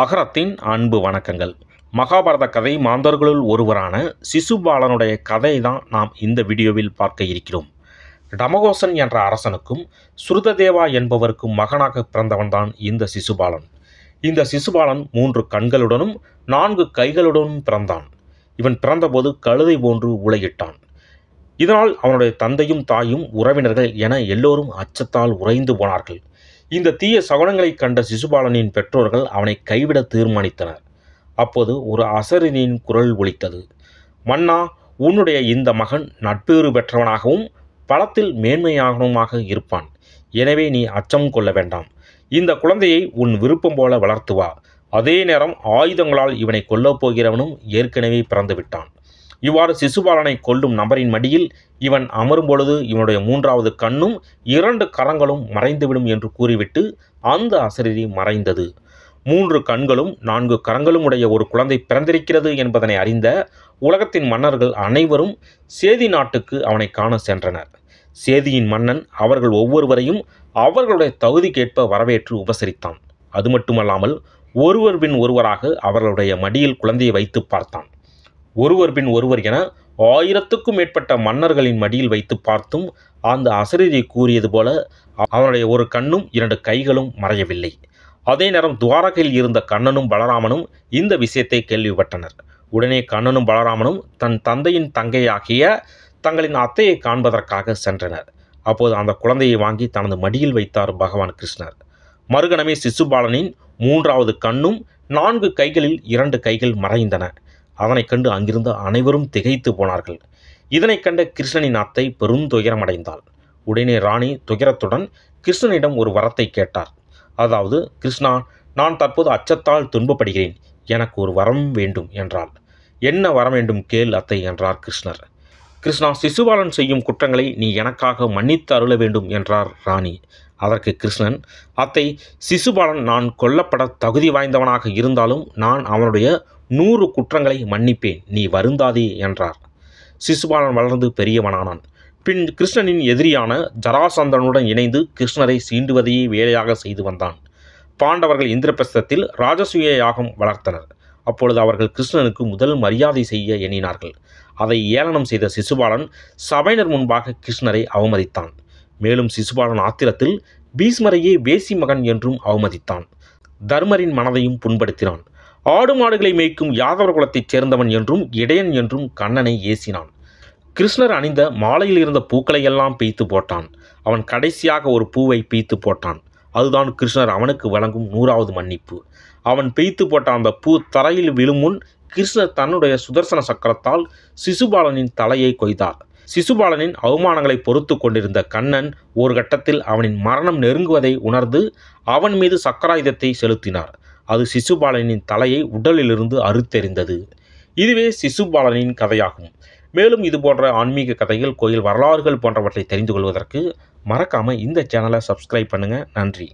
அகரத்தின் அன்பு வணக்கங்கள் மகாபாரத கதை மாந்தர்களுள் ஒருவரான சிசுபாலனுடைய கதை தான் நாம் இந்த வீடியோவில் பார்க்க இருக்கிறோம் டமகோசன் என்ற அரசனுக்கும் சுருததேவா என்பவருக்கும் மகனாக பிறந்தவன்தான் இந்த சிசுபாலன் இந்த சிசுபாலன் மூன்று கண்களுடனும் நான்கு கைகளுடனும் பிறந்தான் இவன் பிறந்தபோது கழுதை போன்று உலகிட்டான் இதனால் அவனுடைய தந்தையும் தாயும் உறவினர்கள் என எல்லோரும் அச்சத்தால் உறைந்து போனார்கள் இந்த தீய சகுனங்களை கண்ட சிசுபாலனின் பெற்றோர்கள் அவனை கைவிட தீர்மானித்தனர் அப்போது ஒரு அசரினின் குரல் ஒலித்தது மன்னா உன்னுடைய இந்த மகன் நட்பேறு பெற்றவனாகவும் பலத்தில் மேன்மையாகவுமாக இருப்பான் எனவே நீ அச்சம் கொள்ள வேண்டாம் இந்த குழந்தையை உன் விருப்பம் போல வளர்த்துவா அதே நேரம் ஆயுதங்களால் இவனை கொல்லப் போகிறவனும் ஏற்கனவே பிறந்துவிட்டான் இவ்வாறு சிசுபாலனை கொல்லும் நபரின் மடியில் இவன் அமரும் பொழுது இவனுடைய மூன்றாவது கண்ணும் இரண்டு கரங்களும் மறைந்துவிடும் என்று கூறிவிட்டு அந்த அசரீரி மறைந்தது மூன்று கண்களும் நான்கு கரங்களும் உடைய ஒரு குழந்தை பிறந்திருக்கிறது என்பதனை அறிந்த உலகத்தின் மன்னர்கள் அனைவரும் சேதி நாட்டுக்கு அவனை காண சென்றனர் சேதியின் மன்னன் அவர்கள் ஒவ்வொருவரையும் அவர்களுடைய தகுதிக்கேற்ப வரவேற்று உபசரித்தான் அது மட்டுமல்லாமல் ஒருவர் பின் ஒருவராக அவர்களுடைய மடியில் குழந்தையை வைத்து பார்த்தான் ஒருவர் பின் ஒருவர் என ஆயிரத்துக்கும் மேற்பட்ட மன்னர்களின் மடியில் வைத்து பார்த்தும் அந்த அசிரியை கூறியது போல அவனுடைய ஒரு கண்ணும் இரண்டு கைகளும் மறையவில்லை அதே நேரம் துவாரகையில் இருந்த கண்ணனும் பலராமனும் இந்த விஷயத்தை கேள்விப்பட்டனர் உடனே கண்ணனும் பலராமனும் தன் தந்தையின் தங்கையாகிய தங்களின் அத்தையை காண்பதற்காக சென்றனர் அப்போது அந்த குழந்தையை வாங்கி தனது மடியில் வைத்தார் பகவான் கிருஷ்ணர் மறுகணமே சிசுபாலனின் மூன்றாவது கண்ணும் நான்கு கைகளில் இரண்டு கைகள் மறைந்தன அதனைக் கண்டு அங்கிருந்த அனைவரும் திகைத்து போனார்கள் இதனைக் கண்ட கிருஷ்ணனின் அத்தை பெருந்துயரம் அடைந்தாள் உடனே ராணி துயரத்துடன் கிருஷ்ணனிடம் ஒரு வரத்தை கேட்டார் அதாவது கிருஷ்ணா நான் தற்போது அச்சத்தால் துன்பப்படுகிறேன் எனக்கு ஒரு வரம் வேண்டும் என்றாள் என்ன வர வேண்டும் கேள் அத்தை என்றார் கிருஷ்ணர் கிருஷ்ணா சிசுபாலன் செய்யும் குற்றங்களை நீ எனக்காக மன்னித்து அருள வேண்டும் என்றார் ராணி அதற்கு கிருஷ்ணன் அத்தை சிசுபாலன் நான் கொல்லப்பட தகுதி வாய்ந்தவனாக இருந்தாலும் நான் அவனுடைய நூறு குற்றங்களை மன்னிப்பேன் நீ வருந்தாதே என்றார் சிசுபாலன் வளர்ந்து பெரியவனானான் பின் கிருஷ்ணனின் எதிரியான ஜராசந்தனுடன் இணைந்து கிருஷ்ணரை சீண்டுவதையே வேலையாக செய்து வந்தான் பாண்டவர்கள் இந்திரபிரஸ்தத்தில் ராஜசூய யாகம் வளர்த்தனர் அப்பொழுது அவர்கள் கிருஷ்ணனுக்கு முதல் மரியாதை செய்ய எண்ணினார்கள் அதை ஏளனம் செய்த சிசுபாலன் சபையினர் முன்பாக கிருஷ்ணரை அவமதித்தான் மேலும் சிசுபாலன் ஆத்திரத்தில் பீஸ்மரையே வேசி மகன் என்றும் அவமதித்தான் தர்மரின் மனதையும் புண்படுத்தினான் ஆடு மாடுகளை மேய்க்கும் யாதவர் குலத்தைச் சேர்ந்தவன் என்றும் இடையன் என்றும் கண்ணனை ஏசினான் கிருஷ்ணர் அணிந்த மாலையில் இருந்த பூக்களை எல்லாம் பீய்த்து போட்டான் அவன் கடைசியாக ஒரு பூவை பீய்த்து போட்டான் அதுதான் கிருஷ்ணர் அவனுக்கு வழங்கும் நூறாவது மன்னிப்பு அவன் பீய்த்து போட்ட அந்த பூ தரையில் விழுமுன் கிருஷ்ணர் தன்னுடைய சுதர்சன சக்கரத்தால் சிசுபாலனின் தலையை கொய்தார் சிசுபாலனின் அவமானங்களை பொறுத்து கொண்டிருந்த கண்ணன் ஒரு கட்டத்தில் அவனின் மரணம் நெருங்குவதை உணர்ந்து அவன் மீது சக்கராயுதத்தை செலுத்தினார் அது சிசுபாலனின் தலையை உடலிலிருந்து அறுத்தெறிந்தது இதுவே சிசுபாலனின் கதையாகும் மேலும் இது போன்ற ஆன்மீக கதைகள் கோயில் வரலாறுகள் போன்றவற்றை தெரிந்து கொள்வதற்கு மறக்காமல் இந்த சேனலை சப்ஸ்கிரைப் பண்ணுங்கள் நன்றி